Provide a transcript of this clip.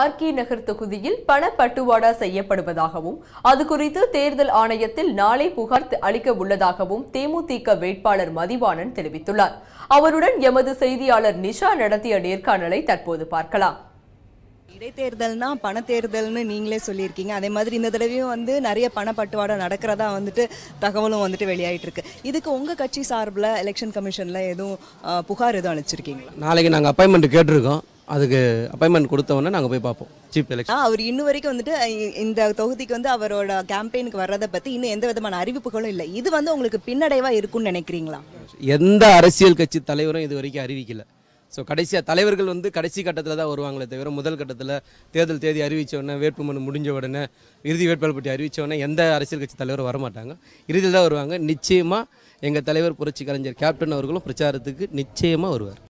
RK நகர் தொகுதியில் பணப்பட்டுவாடா செய்யப்படுவதாகவும் அது குறித்து தேர்தல் ஆணையத்தில் நாளை புகார் அளிக்க உள்ளதாகவும் தேமுதிக வேட்பாளர் மதிவாணன் தெரிவித்துள்ளார் அவருடன் எமது செய்தியாளர் நிஷா நடத்திய நேர்காணலை தற்போது பார்க்கலாம் இடைத்தேர்தல்னா பணத்தேர்தல்னு நீங்களே சொல்லியிருக்கீங்க அதே மாதிரி இந்த தடவையும் வந்து நிறைய பணப்பட்டுவாடா நடக்கிறதா வந்துட்டு தகவலும் வந்துட்டு வெளியாகிட்டு இருக்கு இதுக்கு உங்கள் கட்சி சார்பில் எலெக்ஷன் கமிஷனில் எதுவும் புகார் எதுவும் அனுப்பிச்சிருக்கீங்களா நாளைக்கு நாங்கள் அப்பாயின்மெண்ட் கேட்டிருக்கோம் அதுக்கு அப்பாயின்மெண்ட் கொடுத்தவொடனே நாங்கள் போய் பார்ப்போம் சீஃப் எலெக்ஷன் அவர் இன்னும் வரைக்கும் வந்துட்டு இந்த தொகுதிக்கு வந்து அவரோட கேம்பெயினுக்கு வர்றதை பற்றி இன்னும் எந்த விதமான அறிவிப்புகளும் இல்லை இது வந்து உங்களுக்கு பின்னடைவாக இருக்கும்னு நினைக்கிறீங்களா எந்த அரசியல் கட்சி தலைவரும் இது வரைக்கும் அறிவிக்கல ஸோ கடைசியாக தலைவர்கள் வந்து கடைசி கட்டத்தில் தான் வருவாங்களே தவிர முதல் கட்டத்தில் தேர்தல் தேதி அறிவித்த உடனே வேட்புமனு முடிஞ்ச உடனே இறுதி வேட்பாளர் பற்றி அறிவித்த உடனே எந்த அரசியல் கட்சி தலைவரும் வரமாட்டாங்க இறுதியில் தான் வருவாங்க நிச்சயமாக எங்கள் தலைவர் புரட்சி கலைஞர் கேப்டன் அவர்களும் பிரச்சாரத்துக்கு நிச்சயமாக வருவார்